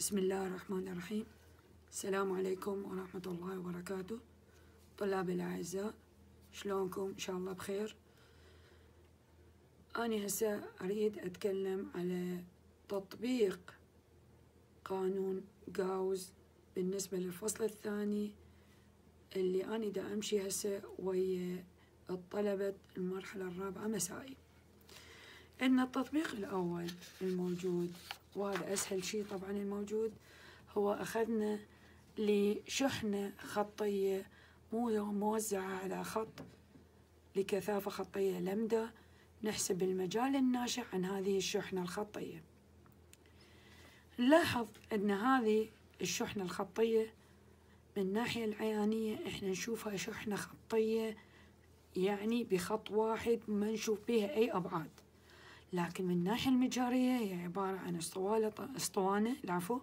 بسم الله الرحمن الرحيم السلام عليكم ورحمة الله وبركاته طلابي الأعزاء شلونكم إن شاء الله بخير أنا هسه أريد أتكلم على تطبيق قانون جاوز بالنسبة للفصل الثاني اللي أنا دا أمشي هسه ويا الطلبة المرحلة الرابعة مسائي ان التطبيق الاول الموجود وهذا اسهل شيء طبعا الموجود هو اخذنا لشحنة خطية موزعة على خط لكثافة خطية لمدة نحسب المجال الناشئ عن هذه الشحنة الخطية نلاحظ أن هذه الشحنة الخطية من الناحية العيانية إحنا نشوفها شحنة خطية يعني بخط واحد ما نشوف بها أي أبعاد لكن من الناحية المجارية هي عبارة عن اسطوانة اسطوانة العفو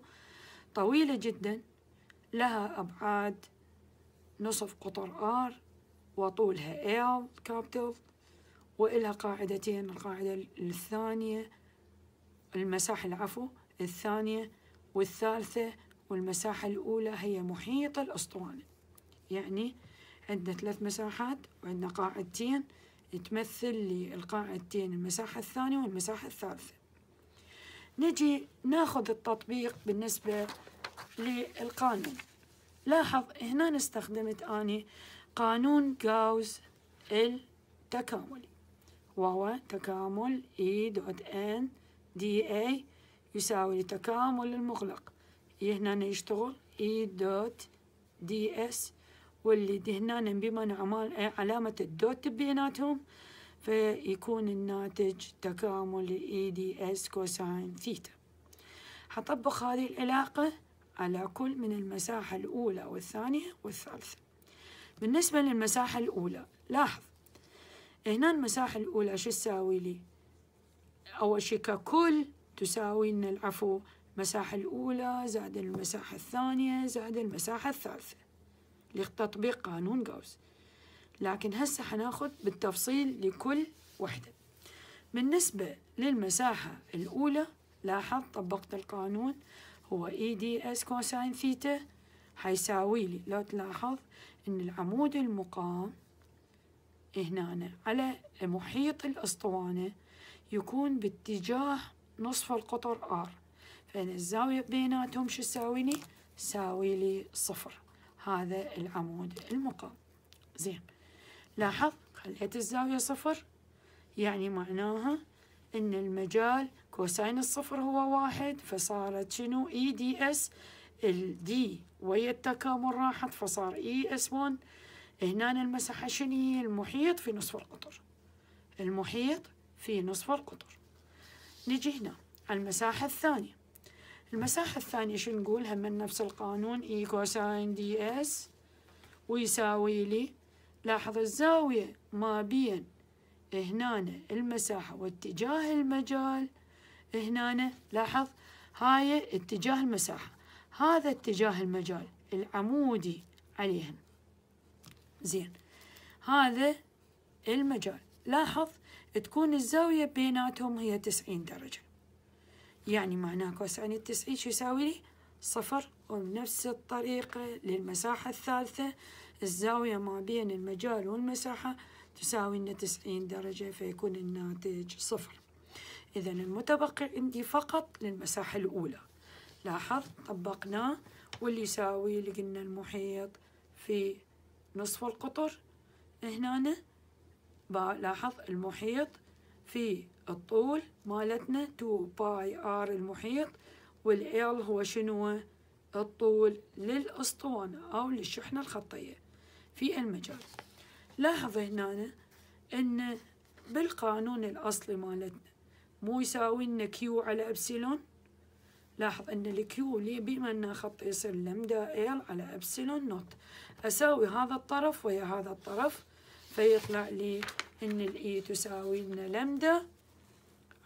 طويلة جدا لها أبعاد نصف قطر آر وطولها L كابتل وإلها قاعدتين القاعدة الثانية المساحة العفو الثانية والثالثة والمساحة الأولى هي محيط الأسطوانة يعني عندنا ثلاث مساحات وعندنا قاعدتين يتمثل لي القاعدتين المساحة الثانية والمساحة الثالثة نجي ناخذ التطبيق بالنسبة للقانون لاحظ هنا استخدمت أني قانون جاوز التكاملي وهو تكامل E دوت N دي A يساوي تكامل المغلق هنا يشتغل E دوت دي اس واللي دهنانا عمال إيه، علامة الدوت بيناتهم فيكون الناتج تكامل اي دي اس كوساين ثيتا حطبق هذه العلاقة على كل من المساحة الأولى والثانية والثالثة بالنسبة للمساحة الأولى لاحظ هنا المساحة الأولى شو تساوي لي أول شي ككل تساوي لنا العفو المساحة الأولى زائد المساحة الثانية زائد المساحة الثالثة لتطبيق قانون جاوس لكن هسه حناخد بالتفصيل لكل وحدة بالنسبة للمساحة الأولى لاحظ طبقت القانون هو اي دي اس كوساين ثيتا حيساوي لي لو تلاحظ ان العمود المقام هنا على محيط الاسطوانة يكون باتجاه نصف القطر ار فإن الزاوية بيناتهم شو تساوي لي؟ تساوي لي صفر هذا العمود المقام زين لاحظ خليت الزاوية صفر يعني معناها ان المجال كوساين الصفر هو واحد فصارت شنو اي دي اس الدي ويا التكامل راحت فصار اي اس 1 هنا المساحة شنو هي المحيط في نصف القطر المحيط في نصف القطر نجي هنا على المساحة الثانية المساحة الثانية شو نقولها من نفس القانون إي كوساين دي إس ويساوي لي لاحظ الزاوية ما بين هنا المساحة واتجاه المجال هنا لاحظ هاي اتجاه المساحة هذا اتجاه المجال العمودي عليهم زين هذا المجال لاحظ تكون الزاوية بيناتهم هي تسعين درجة يعني معناه كوساين التسعين شو يساوي لي صفر وبنفس الطريقة للمساحة الثالثة الزاوية ما بين المجال والمساحة تساوي لنا تسعين درجة فيكون الناتج صفر إذا المتبقي عندي فقط للمساحة الأولى لاحظ طبقناه واللي يساوي اللي قلنا المحيط في نصف القطر هنا لاحظ المحيط في الطول مالتنا 2 باي ار المحيط والال هو شنو الطول للاسطوانة او للشحنة الخطية في المجال لاحظ هنا ان بالقانون الاصلي مالتنا مو يساوي لنا كيو على ابسلون لاحظ ان الكيو لي بما انه خط يصير لمدا ال على ابسلون نوت اساوي هذا الطرف ويا هذا الطرف فيطلع لي ان الاي e تساوي لنا لمدا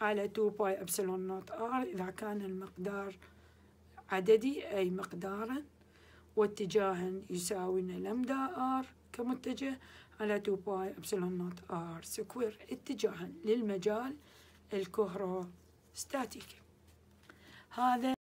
على 2 باي ابسلون نوت ار إذا كان المقدار عددي أي مقدارا واتجاها يساوي لمدا ار كمتجه على 2 باي ابسلون نوت ار سكوير اتجاها للمجال الكهروستاتيكي هذا